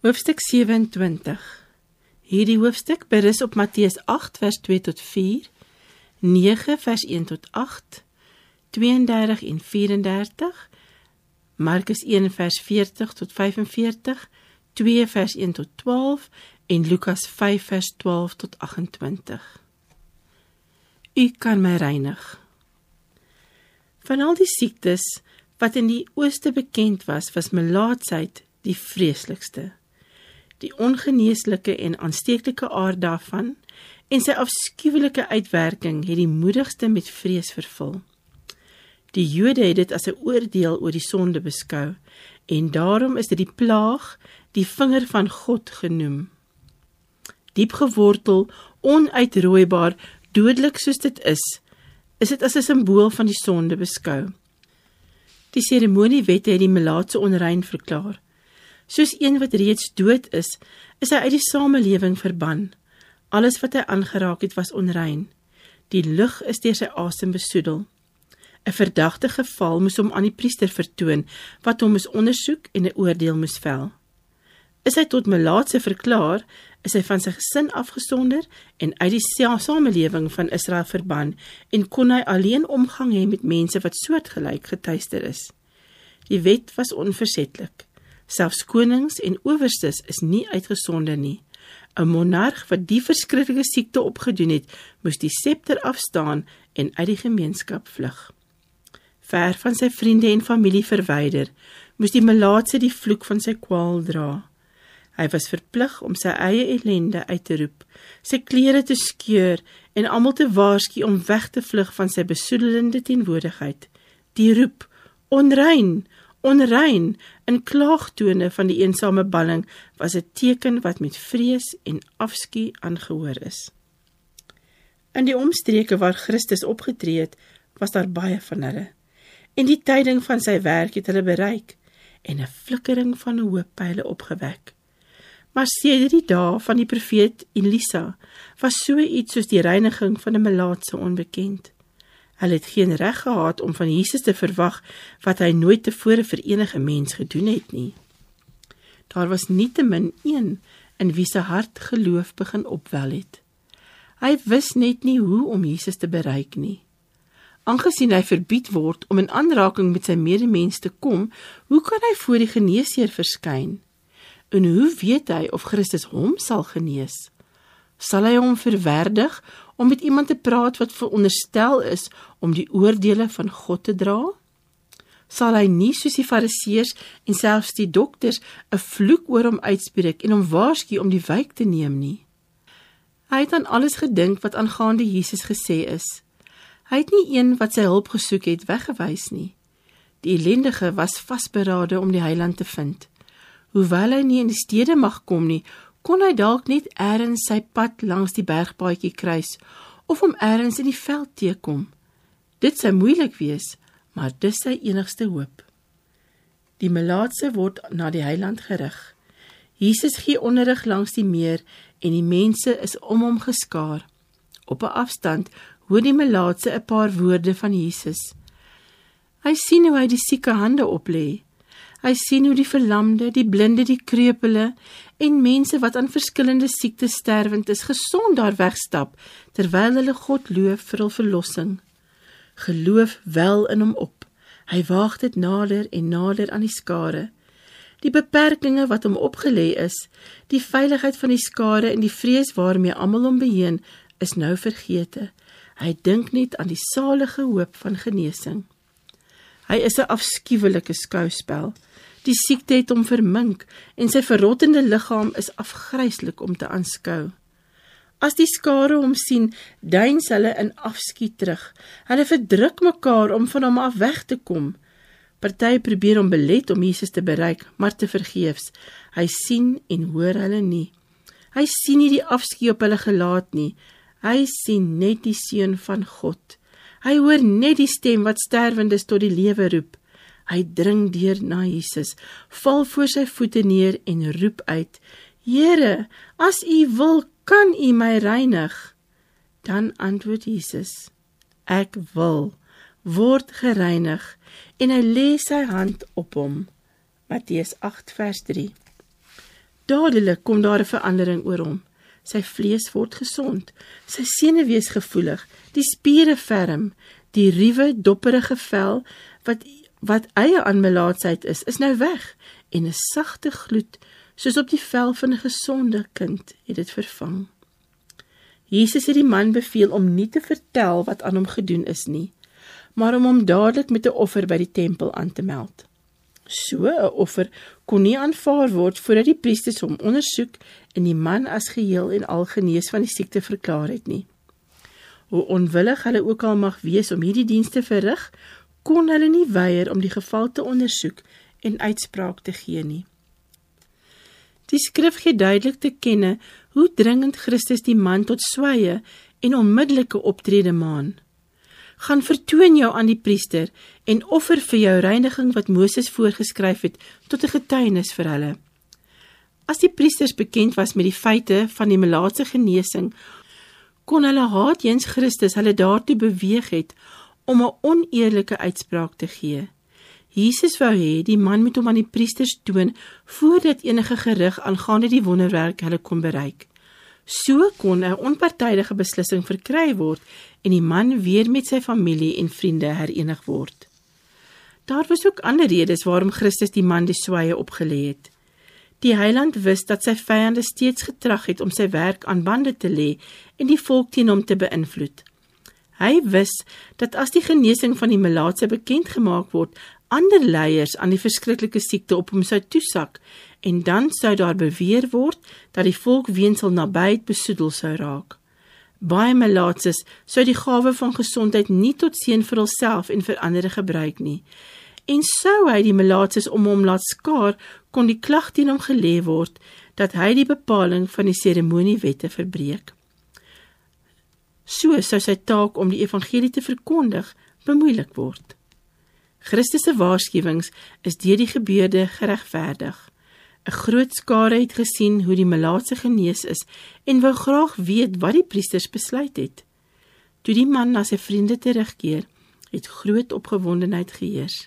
Hoofstuk 27. Hierdie hoofstuk berus op Matteus 8 vers 2 tot 4, 9 vers 1 tot 8, 32 en 34, Markus 1 vers 40 tot 45, 2 vers 1 tot 12 en Lukas 5 vers 12 tot 28. U kan my reinig. Van al die siektes wat in die Ooste bekend was, was melaatsheid die vreeslikste die ongeneeslike en aansteeklike aard daarvan en sy afskuwelike uitwerking het die moedigste met vrees vervul. Die Jode het dit as 'n oordeel oor die sonde beskou en daarom is dit die plaag, die vinger van God genoem. Diep gewortel, onuitrooibaar, dodelik soos dit is, is dit as 'n simbool van die sonde beskou. Die seremoniewette het die melaatse onrein verklaar soos een wat reeds dood is, is hy uit die samelewing verban. Alles wat hy aangeraak het was onrein. Die lug is deur sy asem besoedel. 'n Verdagte geval moes hom aan die priester vertoon wat hom moes ondersoek en 'n oordeel moes vel. Is hy tot melaatse verklaar, is hy van sy gesin afgesonder en uit die samelewing van Israel verban en kon hy alleen omgang hê met mense wat soortgelyk getuister is. Die wet was onversetlik. Selfs konings en owerstes is nie uitgesonde nie. 'n Monarg wat die verskriklike siekte opgedoen het, moes die septer afstaan en uit die gemeenskap vlug. Ver van sy vriende en familie verwyder, moes die melaatse die vloek van sy kwaal dra. Hy was verplig om sy eie ellende uit te roep, sy klere te skeur en almal te waarsku om weg te vlug van sy besoedelende teenwoordigheid. Die roep: "Onrein, onrein in klaagtone van die eensame balling was 'n teken wat met vrees en afskuw aangehoor is. In die omstreke waar Christus opgetree het, was daar baie van hulle. En die tyding van sy werk het hulle bereik en 'n flikkering van hoop by hulle opgewek. Maar sedert die dae van die profeet Elisa was so iets soos die reiniging van 'n melaatse onbekend. Hulle het geen reg gehad om van Jesus te verwag wat hy nooit tevore vir enige mens gedoen het nie. Daar was nietemin een in wie se hart geloof begin opwel het. Hy wis net nie hoe om Jesus te bereik nie. Aangesien hy verbied word om in aanraking met sy medemens te kom, hoe kan hy voor die geneesheer verskyn? En hoe weet hy of Christus hom sal genees? Sal hy hom verwerdig om met iemand te praat wat veronderstel is om die oordeele van God te dra? Sal hy nie soos die fariseërs en selfs die dokters 'n vloek oor hom uitspreek en hom waarsku om die wyk te neem nie? Hy het aan alles gedink wat aangaande Jesus gesê is. Hy het nie een wat sy hulp gesoek het weggewys nie. Die ellendige was vasberade om die heiland te vind. Hoewel hy nie in die stede mag kom nie, kon hy dalk net eers sy pad langs die bergpaadjie kruis of hom eers in die veld teekom. Dit sou moeilik wees, maar dis sy enigste hoop. Die melaatse word na die heiland gerig. Jesus gee onderrig langs die meer en die mense is om hom geskaar. Op 'n afstand hoor die melaatse 'n paar woorde van Jesus. Hy sien hoe hy die sieke hande oplei Hy sien hoe die verlamde, die blinde, die kreupele en mense wat aan verskillende siektes sterwend is, gesond daar wegstap terwyl hulle God loof vir hul verlossing. Geloof wel in hom op. Hy waag dit nader en nader aan die skare. Die beperkings wat hom opgelê is, die veiligheid van die skare en die vrees waarmee almal hom beheen, is nou vergeete. Hy dink net aan die salige hoop van genesing. Hy is 'n afskuwelike skouspel. Die siekte het hom vermink en sy verrottende liggaam is afgryslik om te aanskou. As die skare hom sien, duins hulle in afskiet terug. Hulle verdruk mekaar om van hom af weg te kom. Party probeer om belet om Jesus te bereik, maar te vergeefs. Hy sien en hoor hulle nie. Hy sien nie die afskiet op hulle gelaat nie. Hy sien net die seun van God. Hy hoor net die stem wat sterwendes tot die lewe roep. Hy dring deur na Jesus, val voor sy voete neer en roep uit: "Here, as U wil, kan U my reinig." Dan antwoord Jesus: "Ek wil. Word gereinig." En hy lê sy hand op hom. Matteus 8 vers 3. Dadelik kom daar 'n verandering oor hom. Sy vlees word gesond, sy senuwees gevoelig, die spiere ferm, die ruwe, dopperige vel wat wat eie aan melaatsheid is, is nou weg en 'n sagte gloed soos op die vel van 'n gesonde kind het dit vervang. Jesus het die man beveel om nie te vertel wat aan hom gedoen is nie, maar om hom dadelik met 'n offer by die tempel aan te meld. So 'n offer kon nie aanvaar word voordat die priesters hom ondersoek en die man as geheel en al genees van die siekte verklaar het nie. Hoe onwillig hulle ook al mag wees om hierdie dienste te verrig, kon hulle nie weier om die geval te ondersoek en uitspraak te gee nie. Die skrif gee duidelik te kenne hoe dringend Christus die man tot swaie en onmiddellike optrede maan. Gaan vertoon jou aan die priester en offer vir jou reiniging wat Mooses voorgeskryf het tot 'n getuienis vir hulle. As die priesters bekend was met die feite van die melaatse genesing, kon hulle haat jens Christus hulle daartoe beweeg het om 'n oneerlike uitspraak te gee. Jesus wou hê die man moet hom aan die priesters toon voordat enige gerug aangaande die wonderwerk hulle kon bereik. So kon 'n onpartydige beslissing verkry word en die man weer met sy familie en vriende herenig word. Daar was ook ander redes waarom Christus die man die swaye opgelê het. Die heiland wist dat sy vyande steeds getrag het om sy werk aan bande te lê en die volk teen hom te beïnvloed. Hy wis dat as die genesing van die melaatse bekend gemaak word, ander leiers aan die verskriklike siekte op hom sou toesak en dan sou daar beweer word dat die volk weensel nabyt besoedel sou raak. Baie melaatses sou die gawe van gesondheid nie tot seën vir hulself en vir ander gebruik nie. En sou hy die melaatses om hom laat skaar, kon die klag teen hom gelê word dat hy die bepaling van die seremoniewette verbreek so sou sy taak om die evangelie te verkondig bemoeilik word. Christus se waarskuwings is deur die gebeurde geregverdig. 'n Groot skare het gesien hoe die malaatse genees is en wou graag weet wat die priesters besluit het. Toe die man na sy vriende terugkeer, het groot opgewondenheid geheers.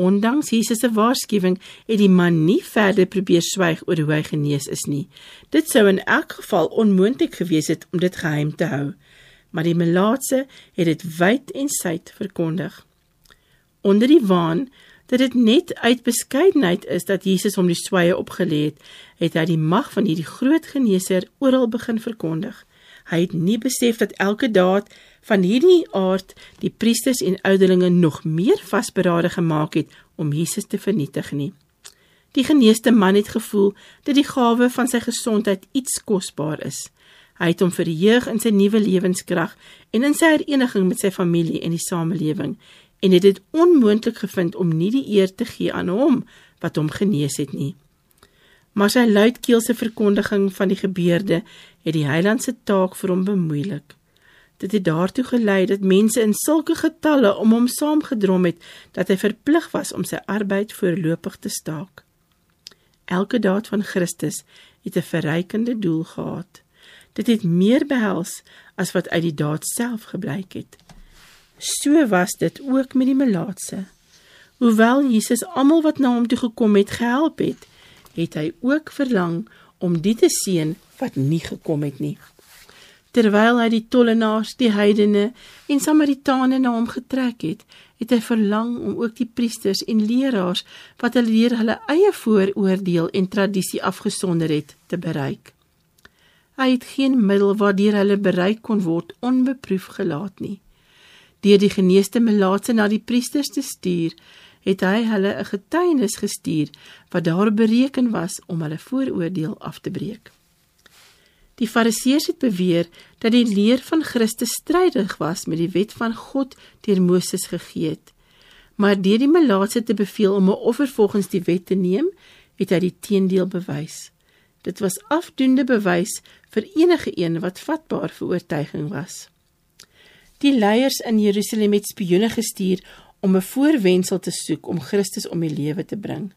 Ondanks Jesus se waarskuwing het die man nie verder probeer swyg oor hoe hy genees is nie. Dit sou in elk geval onmoontlik gewees het om dit geheim te hou maar die melaatse het dit wyd en suid verkondig. Onder die waan dat dit net uit beskeidenheid is dat Jesus hom die swaye opgelê het, het hy die mag van hierdie groot geneeser oral begin verkondig. Hy het nie besef dat elke daad van hierdie aard die priesters en ouderlinge nog meer vasberade gemaak het om Jesus te vernietig nie. Die geneesde man het gevoel dat die gawe van sy gesondheid iets kosbaar is. Hy het hom vir die jeug in sy nuwe lewenskrag en in sy hereniging met sy familie en die samelewing en het dit onmoontlik gevind om nie die eer te gee aan hom wat hom genees het nie. Maar sy luidkeelse verkondiging van die gebeurde het die heilandse taak vir hom bemoeilik. Dit het daartoe gelei dat mense in sulke getalle om hom saamgedrom het dat hy verplig was om sy arbeid voorlopig te staak. Elke daad van Christus het 'n verrykende doel gehad. Dit het meer behels as wat uit die daad self gebleik het. So was dit ook met die melaatse. Hoewel Jesus almal wat na hom toe gekom het gehelp het, het hy ook verlang om die te seën wat nie gekom het nie. Terwyl hy die tollenaars, die heidene en Samaritane na hom getrek het, het hy verlang om ook die priesters en leraars wat hulle deur hulle eie vooroordeel en tradisie afgesonder het, te bereik hy het geen middel waardeur hulle bereik kon word onbeproef gelaat nie. Deur die geneesde melaatse na die priesters te stuur, het hy hulle 'n getuienis gestuur wat daarop bereken was om hulle vooroordeel af te breek. Die fariseërs het beweer dat die leer van Christus strydig was met die wet van God deur Moses gegee het. Maar deur die melaatse te beveel om 'n offer volgens die wet te neem, het hy die teendeel bewys. Dit was afdoende bewys vir enige een wat vatbaar vir oortuiging was. Die leiers in Jerusalem het spioene gestuur om 'n voorwendsel te soek om Christus om die lewe te bring.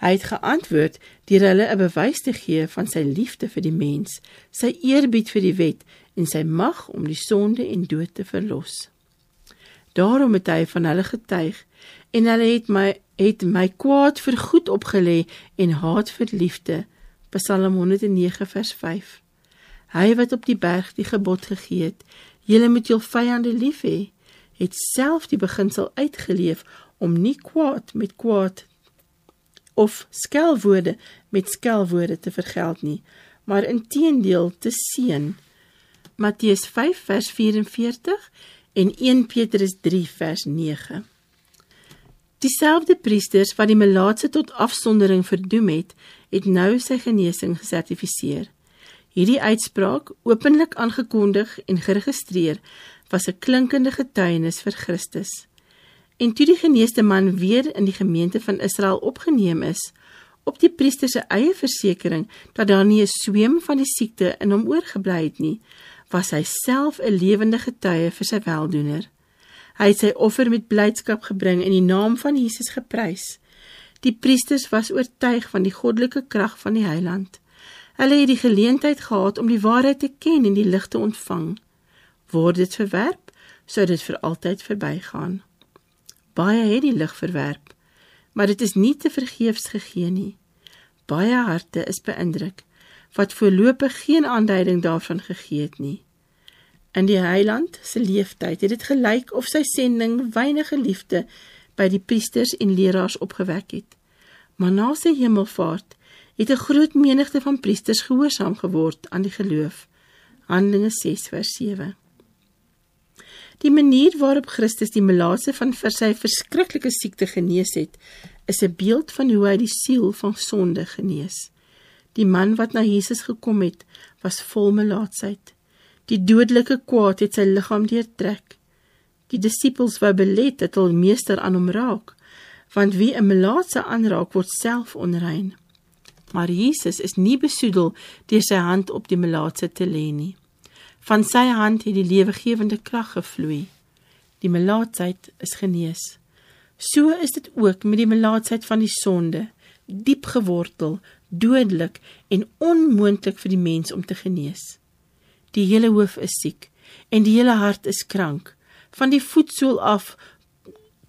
Hy het geantwoord deur hulle 'n bewys te gee van sy liefde vir die mens, sy eerbied vir die wet en sy mag om die sonde en dood te verlos. Daarom het hy van hulle getuig en hulle het my het my kwaad vir goed opgelê en haat vir liefde. Psalm 109 vers 5. Hy wat op die berg die gebod gegee het, julle moet julle vyande lief hê, het self die beginsel uitgeleef om nie kwaad met kwaad of skelwoorde met skelwoorde te vergeld nie, maar inteendeel te seën. Matteus 5 vers 44 en 1 Petrus 3 vers 9. Dieselfde priesters wat die melaatse tot afsondering verdoem het, het nou sy genesing gesertifiseer. Hierdie uitspraak, openlik aangekondig en geregistreer, was 'n klinkende getuienis vir Christus. En toe die geneesde man weer in die gemeente van Israel opgeneem is, op die priester se eie versekering dat daar nie 'n sweem van die siekte in hom oorgebly het nie, was hy self 'n lewende getuie vir sy weldoener. Hy het sy offer met blydskap gebring en die naam van Jesus geprys. Die priesters was oortuig van die goddelike krag van die heiland. Hulle het die geleentheid gehad om die waarheid te ken en die lig te ontvang. Word dit verwerp, sou dit vir altyd verbygaan. Baie het die lig verwerp, maar dit is nie te vergeefs gegee nie. Baie harte is beïndruk wat voorlopig geen aanduiding daarvan gegee het nie. In die heiland se leeftyd het dit gelyk of sy sending weinige liefde by die priesters en leraars opgewek het. Maar na sy hemelvaart het 'n groot menigte van priesters gehoorsaam geword aan die geloof. Handelinge 6:7. Die manier waarop Christus die melaatse van vir sy verskriklike siekte genees het, is 'n beeld van hoe hy die siel van sonde genees. Die man wat na Jesus gekom het, was vol melaatsheid. Die dodelike kwaad het sy liggaam deurtrek. Die disippels wou belet dat hul meester aan hom raak, want wie 'n melaatse aanraak word self onrein. Maar Jesus is nie besoedel deur sy hand op die melaatse te lê nie. Van sy hand het die lewegewende krag gevloei. Die melaatsheid is genees. So is dit ook met die melaatsheid van die sonde, diep gewortel, dodelik en onmoontlik vir die mens om te genees. Die hele hoof is siek en die hele hart is krank van die voetsool af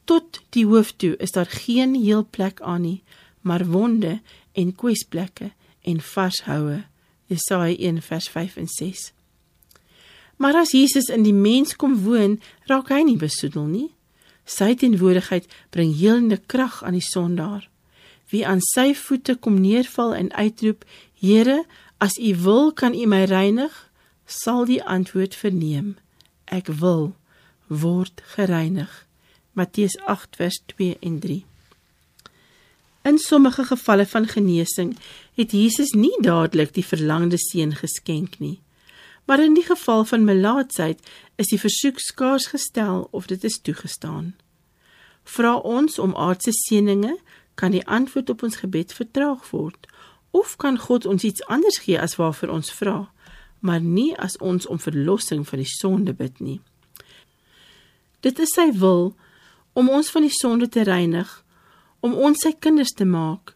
tot die hoof toe is daar geen heel plek aan nie, maar wonde en kwesplekke en vashoue. Jesaja 1 vers 5 en 6. Maar as Jesus in die mens kom woon, raak hy nie besoedel nie. Sy teenwoordigheid bring heelende krag aan die sondaar. Wie aan sy voete kom neerval en uitroep, Here, as U wil, kan U my reinig, sal die antwoord verneem. Ek wil word gereinig. Matteus 8 vers 2 en 3 In sommige gevalle van geneesing het Jesus nie dadelijk die verlangde seen geskenk nie, maar in die geval van melaadsheid is die versoek skaars gestel of dit is toegestaan. Vra ons om aardse seeninge, kan die antwoord op ons gebed vertraag word, of kan God ons iets anders gee as waarvoor ons vra, maar nie as ons om verlossing van die sonde bid nie. Dit is sy wil om ons van die sonde te reinig, om ons sy kinders te maak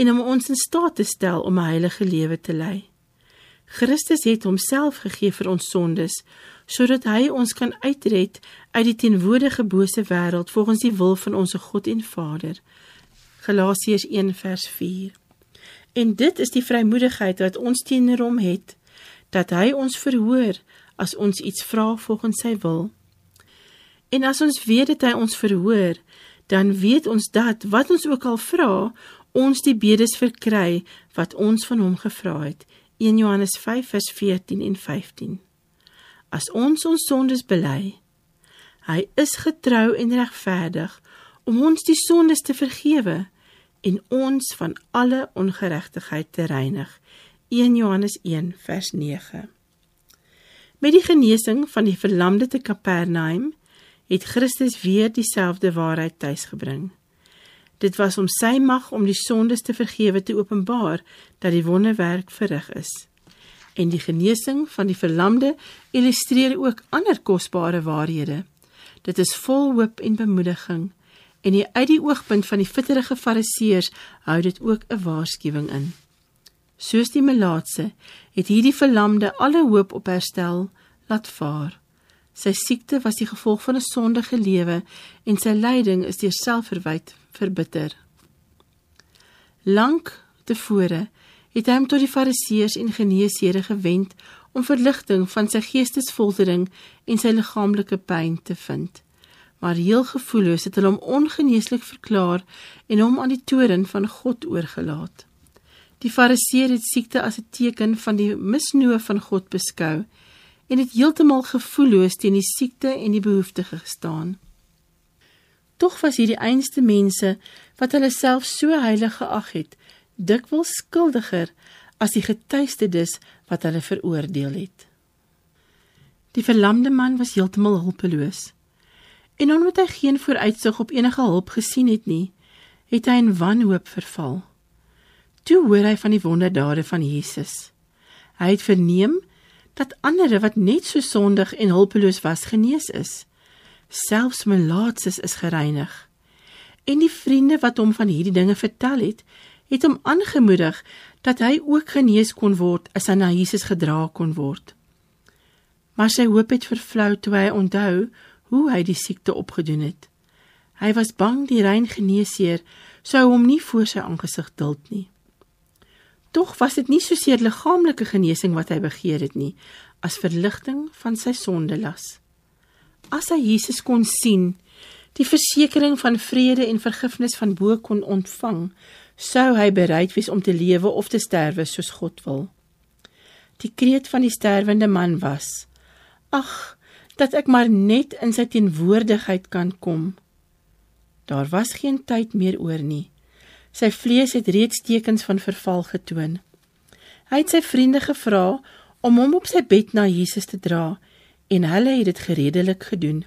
en om ons in staat te stel om 'n heilige lewe te lei. Christus het homself gegee vir ons sondes sodat hy ons kan uitred uit die teenwoordige bose wêreld volgens die wil van ons God en Vader. Galasiërs 1:4. En dit is die vrymoedigheid wat ons teenoor hom het dat hy ons verhoor as ons iets vra volgens sy wil. En as ons weet dat hy ons verhoor, dan weet ons dat wat ons ook al vra, ons die bedes verkry wat ons van hom gevra het. 1 Johannes 5:14 en 15. As ons ons sondes bely, hy is getrou en regverdig om ons die sondes te vergewe en ons van alle ongeregtigheid te reinig. 1 Johannes 1:9. Met die genesing van die verlamde te Kapernaum het Christus weer dieselfde waarheid tuisgebring. Dit was om sy mag om die sondes te vergewe te openbaar dat die wonderwerk verrig is. En die genesing van die verlamde illustreer ook ander kosbare waarhede. Dit is vol hoop en bemoediging en uit die oogpunt van die fitterige fariseërs hou dit ook 'n waarskuwing in. Soos die melaatse het hierdie verlamde alle hoop op herstel laat vaar. Sy siekte was die gevolg van 'n sondige lewe en sy lyding is deur selfverwyd verbitter. Lank tevore het hy hom tot die Fariseërs en geneesheere gewend om verligting van sy geestesfoltering en sy liggaamlike pyn te vind. Maar heel gevoelloos het hulle hom ongeneeslik verklaar en hom aan die toren van God oorgelaat. Die Fariseer het siekte as 'n teken van die misnoo van God beskou en het heeltemal gevoelloos teen die siekte en die behoeftige gestaan. Tog was hierdie einste mense wat hulle self so heilig geag het, dikwels skuldiger as die getuiestedes wat hulle veroordeel het. Die verlamde man was heeltemal hulpeloos. En omdat hy geen vooruitsig op enige hulp gesien het nie, het hy in wanhoop verval. Toe hoor hy van die wonderdade van Jesus. Hy het verneem dat ander wat net so sondig en hulpeloos was genees is. Selfs my laatses is gereinig. En die vriende wat hom van hierdie dinge vertel het, het hom aangemoedig dat hy ook genees kon word as hy na Jesus gedra kon word. Maar sy hoop het vervlou toe hy onthou hoe hy die siekte opgedoen het. Hy was bang die rein geneesheer sou hom nie voor sy aangesig duld nie. Tog was dit nie soseer liggaamlike genesing wat hy begeer het nie, as verligting van sy sondelas. As hy Jesus kon sien, die versekering van vrede en vergifnis van bo kon ontvang, sou hy bereid wees om te lewe of te sterwe soos God wil. Die kreet van die sterwende man was: "Ag, dat ek maar net in sy teenwoordigheid kan kom." Daar was geen tyd meer oor nie. Sy vlees het reeds tekens van verval getoon. Hy het sy vriende gevra om hom op sy bed na Jesus te dra en hulle het dit gereedelik gedoen.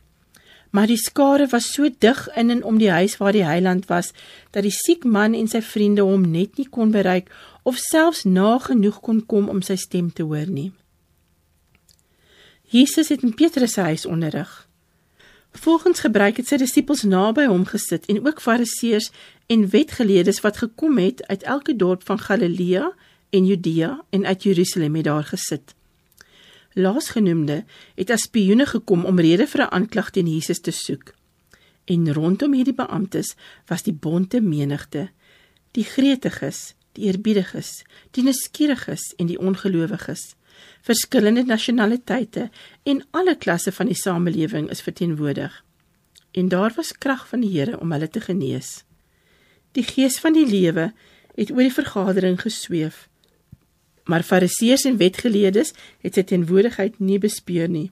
Maar die skare was so dig in en om die huis waar die heiland was dat die siek man en sy vriende hom net nie kon bereik of selfs na genoeg kon kom om sy stem te hoor nie. Jesus het in Petrus se huis onderrig. Volgens gebruik het sy disippels naby hom gesit en ook fariseërs en wetgeleerdes wat gekom het uit elke dorp van Galilea en Judea en uit Jerusalem het daar gesit. Laasgenoemde het as spioene gekom om rede vir 'n aanklag teen Jesus te soek. En rondom hierdie beamptes was die bonte menigte, die gretiges, die eerbiediges, die nuuskieriges en die ongelowiges. Verskillende nasionaliteite en alle klasse van die samelewing is verteenwoordig. En daar was krag van die Here om hulle te genees. Die gees van die lewe het oor die vergadering gesweef. Maar fariseërs en wetgeleerdes het sy teenwoordigheid nie bespeur nie.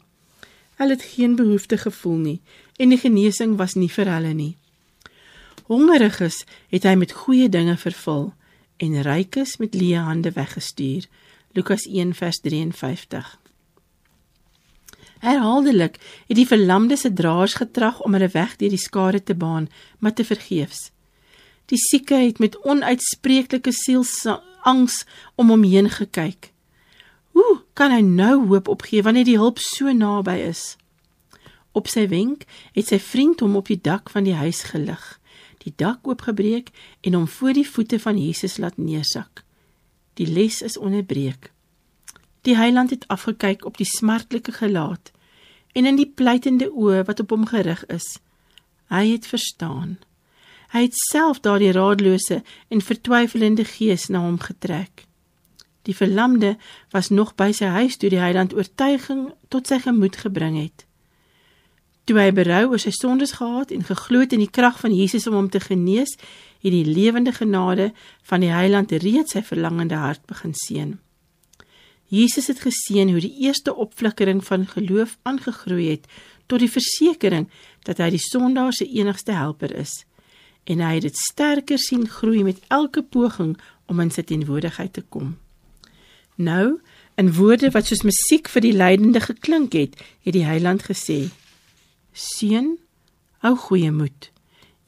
Hulle het geen behoefte gevoel nie en die genesing was nie vir hulle nie. Hongeriges het hy met goeie dinge vervul en rykes met leë hande weggestuur. Lukas 1:53. Herhaaldelik het die verlamde se draers getrag om hulle weg deur die skare te baan, maar te vergeefs. Die sieke het met onuitspreeklike sielsangs om hom heen gekyk. Hoe kan hy nou hoop opgee wanneer die hulp so naby is? Op sy wenk het sy vriend hom op die dak van die huis gelig, die dak oopgebreek en hom voor die voete van Jesus laat neersak. Die les is onderbreek. Die heiland het afgekyk op die smartelike gelaat en in die pleitende oë wat op hom gerig is. Hy het verstaan. Hy het self daardie raadlose en vertwyfelende gees na hom getrek. Die verlamde was nog by sy huis toe die heiland oortuiging tot sy gemoed gebring het. Toe hy berou oor sy sondes gehad en geglo het in die krag van Jesus om hom te genees, het die lewende genade van die Heiland reeds sy verlangende hart begin seën. Jesus het geseën hoe die eerste opflikkering van geloof aangegroei het tot die versekering dat hy die sondaar se enigste helper is en hy het dit sterker sien groei met elke poging om in sy teenwoordigheid te kom. Nou, in woorde wat soos musiek vir die lydende geklink het, het die Heiland gesê: Seun, hou goeie moed.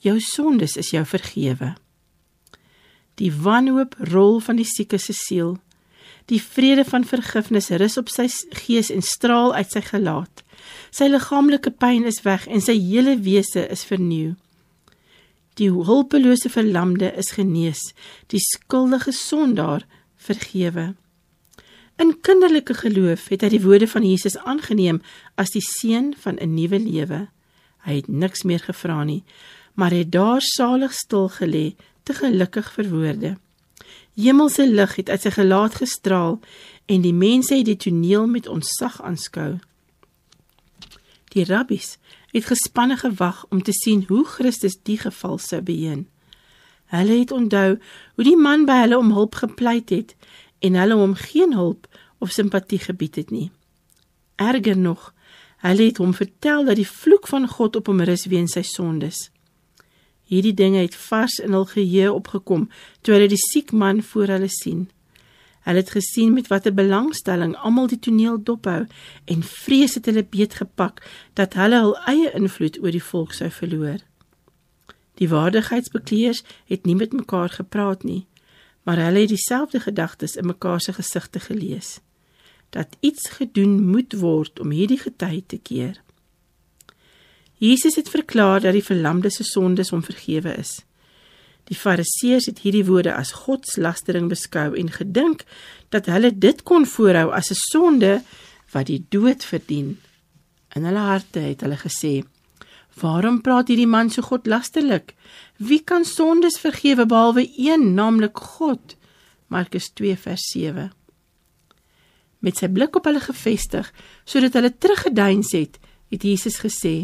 Jou sondes is jou vergewe. Die wanhoop rol van die sieke se siel. Die vrede van vergifnis rus op sy gees en straal uit sy gelaat. Sy liggaamlike pyn is weg en sy hele wese is vernuw. Die hulpelose verlamde is genees, die skuldige sondaar vergewe. In kinderlike geloof het hy die woorde van Jesus aangeneem as die seun van 'n nuwe lewe. Hy het niks meer gevra nie, maar het daar salig stil gelê, te gelukkig vir woorde. Hemelse lig het uit sy gelaat gestraal en die mense het die toneel met ontzag aanskou. Die rabbies het gespanne gewag om te sien hoe Christus die geval sou beheer. Hulle het onthou hoe die man by hulle om hulp gepleit het en hulle hom geen hulp of simpatie gebied het nie. Erger nog, hulle het hom vertel dat die vloek van God op hom rus weens sy sondes. Hierdie dinge het vars in hul geheue opgekom toe hulle die siek man voor hulle sien. Hulle het gesien met watter belangstelling almal die toneel dophou en vrees het hulle beet gepak dat hulle hul eie invloed oor die volk sou verloor. Die waardigheidsbekleiers het nie met mekaar gepraat nie maar hulle het dieselfde gedagtes in mekaar se gesigte gelees dat iets gedoen moet word om hierdie gety te keer. Jesus het verklaar dat die verlamde se sondes hom vergewe is. Die fariseërs het hierdie woorde as godslastering beskou en gedink dat hulle dit kon voorhou as 'n sonde wat die dood verdien. In hulle harte het hulle gesê: Waarom praat hierdie man so godlasterlik? Wie kan sondes vergewe behalwe een, naamlik God? Markus 2:7. Met sy blik op hulle gefestig, sodat hulle teruggeduins het, het Jesus gesê: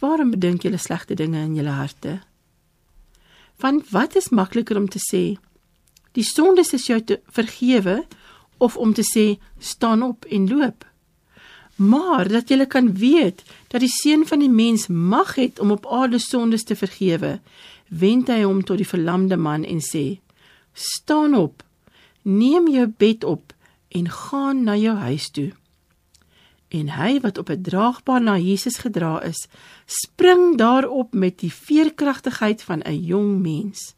"Waarom bedink julle slegte dinge in julle harte? Want wat is makliker om te sê: Die sondes is jou te vergewe, of om te sê: Staan op en loop?" maar dat julle kan weet dat die seun van die mens mag het om op aarde sondes te vergewe wend hy hom tot die verlamde man en sê staan op neem jou bed op en gaan na jou huis toe en hy wat op 'n draagbaar na Jesus gedra is spring daarop met die veerkragtigheid van 'n jong mens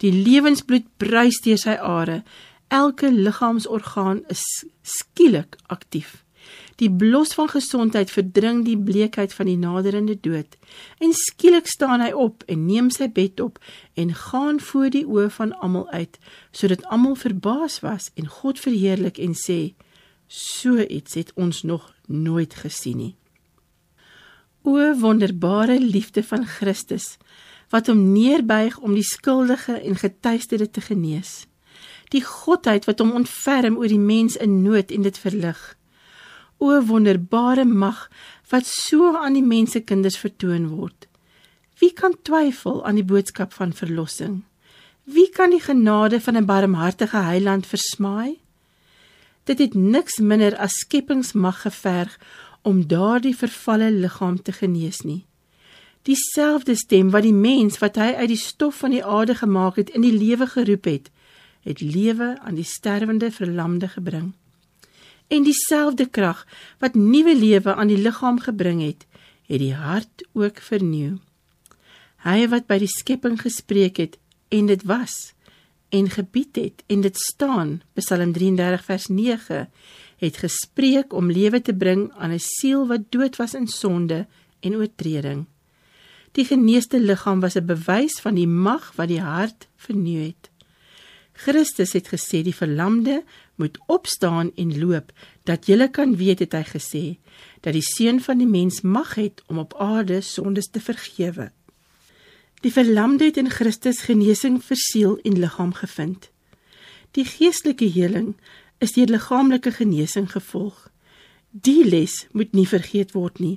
die lewensbloed bruis deur sy are elke liggaamsorgaan is skielik aktief Die blos van gesondheid verdring die bleekheid van die naderende dood. En skielik staan hy op en neem sy bed op en gaan voor die oë van almal uit, sodat almal verbaas was en God verheerlik en sê: "So iets het ons nog nooit gesien nie." O wonderbare liefde van Christus wat hom neerbuig om die skuldige en getuisterde te genees. Die godheid wat hom ontferm oor die mens in nood en dit verlig o wonderbare mag wat so aan die mense kinders vertoon word. Wie kan twyfel aan die boodskap van verlossing? Wie kan die genade van 'n barmhartige Heiland versmaai? Dit het niks minder as skepingsmag geverg om daardie vervalle liggaam te genees nie. Dieselfde stem wat die mens wat hy uit die stof van die aarde gemaak het in die lewe geroep het, het lewe aan die sterwende verlamde gebring en dieselfde krag wat nuwe lewe aan die liggaam gebring het, het die hart ook vernieu. Hy wat by die skepping gespreek het en dit was en gebied het en dit staan, Psalm 33 vers 9, het gespreek om lewe te bring aan 'n siel wat dood was in sonde en oortreding. Die geneesde liggaam was 'n bewys van die mag wat die hart vernieu het. Christus het gesê die verlamde moet opstaan en loop dat jy kan weet het hy gesê dat die seun van die mens mag het om op aarde sondes te vergewe. Die verlamde het in Christus genesing vir siel en liggaam gevind. Die geestelike heling is deur liggaamlike genesing gevolg. Die les moet nie vergeet word nie.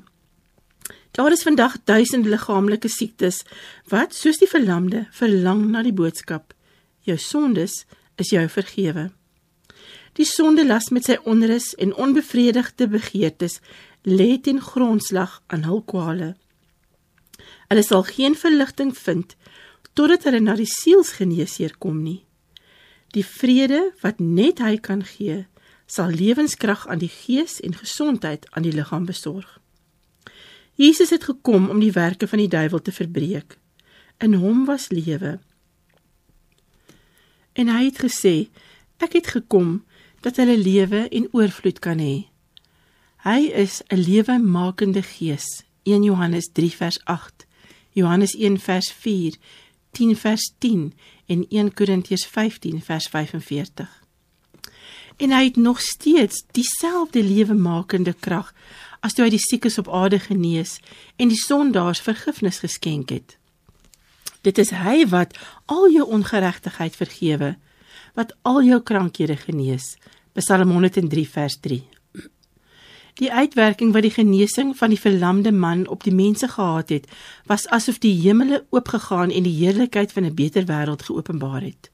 Daar is vandag duisende liggaamlike siektes wat soos die verlamde verlang na die boodskap jou sondes is jou vergewe. Die sonde las met sy onrus en onbevredigde begeertes lê ten grondslag aan hul kwale. Hulle sal geen verligting vind totdat hulle na die sielsgeneesheer kom nie. Die vrede wat net hy kan gee, sal lewenskrag aan die gees en gesondheid aan die liggaam besorg. Jesus het gekom om die werke van die duiwel te verbreek. In hom was lewe en hy het gesê ek het gekom dat hulle lewe en oorvloed kan hê hy is 'n lewemakende gees 1 Johannes 3 vers 8 Johannes 1 vers 4 10 vers 10 en 1 Korintiërs 15 vers 45 en hy het nog steeds dieselfde lewemakende krag as toe hy die siekes op aarde genees en die sondaars vergifnis geskenk het Dit is hy wat al jou ongeregtigheid vergewe, wat al jou krankhede genees. Psalm 103 vers 3. Die uitwerking wat die genesing van die verlamde man op die mense gehad het, was asof die hemele oopgegaan en die heerlikheid van 'n beter wêreld geopenbaar het.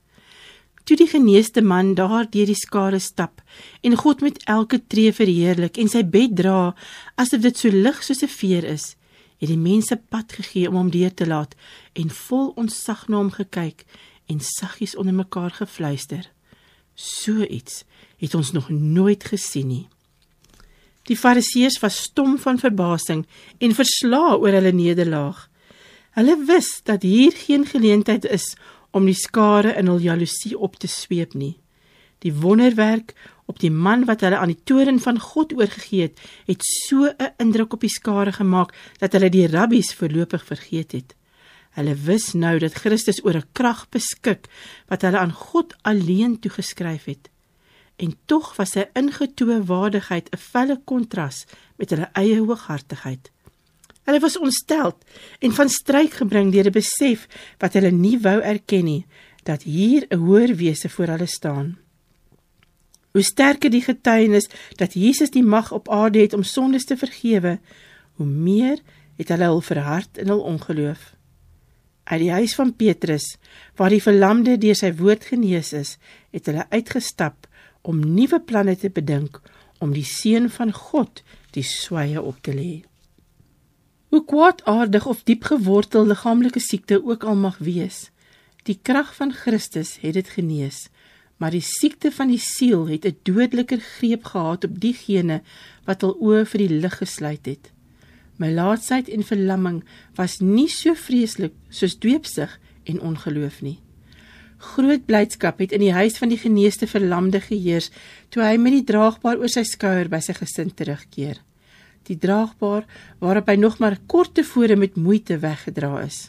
Toe die geneesde man daar deur die skare stap en God met elke tree verheerlik en sy bed dra asof dit so lig soos 'n veer is, het die mense pad gegee om hom deur te laat en vol onsag na hom gekyk en saggies onder mekaar gefluister. So iets het ons nog nooit gesien nie. Die fariseërs was stom van verbasing en versla oor hulle nederlaag. Hulle wis dat hier geen geleentheid is om die skare in hul jaloesie op te sweep nie die wonderwerk op die man wat hulle aan die toren van God oorgegee het, het so 'n indruk op die skare gemaak dat hulle die rabbies voorlopig vergeet het. Hulle wis nou dat Christus oor 'n krag beskik wat hulle aan God alleen toegeskryf het. En tog was sy ingetoe waardigheid 'n felle kontras met hulle eie hooghartigheid. Hulle was ontstel en van stryk gebring deur 'n besef wat hulle nie wou erken nie dat hier 'n hoër wese voor hulle staan. Hoe sterker die getuienis dat Jesus die mag op aarde het om sondes te vergewe, hoe meer het hulle hul verhard in hul ongeloof. Uit die huis van Petrus, waar die verlamde deur sy woord genees is, het hulle uitgestap om nuwe planne te bedink om die seun van God die swaye op te lê. Hoe kwaadaardig of diep gewortel liggaamlike siekte ook al mag wees, die krag van Christus het dit genees maar die siekte van die siel het 'n dodeliker greep gehad op diegene wat hul oë vir die lig gesluit het. My laatsheid en verlamming was nie so vreeslik soos dweepsig en ongeloof nie. Groot blydskap het in die huis van die geneesde verlamde geheers toe hy met die draagbaar oor sy skouer by sy gesin terugkeer. Die draagbaar waarop hy nog maar kort tevore met moeite weggedra is.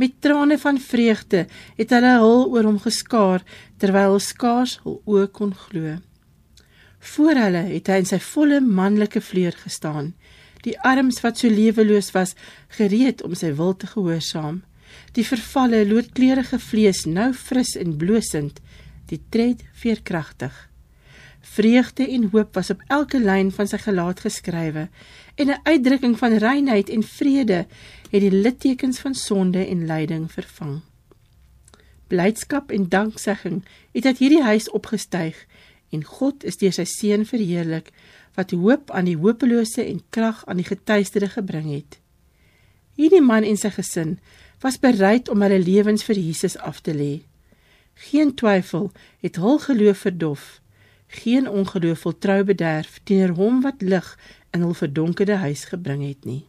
Met trane van vreugde het hulle hul oor hom geskaar terwyl hulle skaars hul oë kon glo. Voor hulle het hy in sy volle manlike vleuer gestaan, die arms wat so leweloos was gereed om sy wil te gehoorsaam, die vervalle loodkleurige vlees nou fris en blosend, die tred veerkragtig. Vreugde en hoop was op elke lyn van sy gelaat geskrywe en 'n uitdrukking van reinheid en vrede het die littekens van sonde en lyding vervang. Blydskap en danksegging het uit hierdie huis opgestyg en God is deur sy seun verheerlik wat hoop aan die hopelose en krag aan die getuiesterde gebring het. Hierdie man en sy gesin was bereid om hulle lewens vir Jesus af te lê. Geen twyfel het hul geloof verdof nie geen ongeloof vol trou bederf teenoor hom wat lig in hul verdonkerde huis gebring het nie.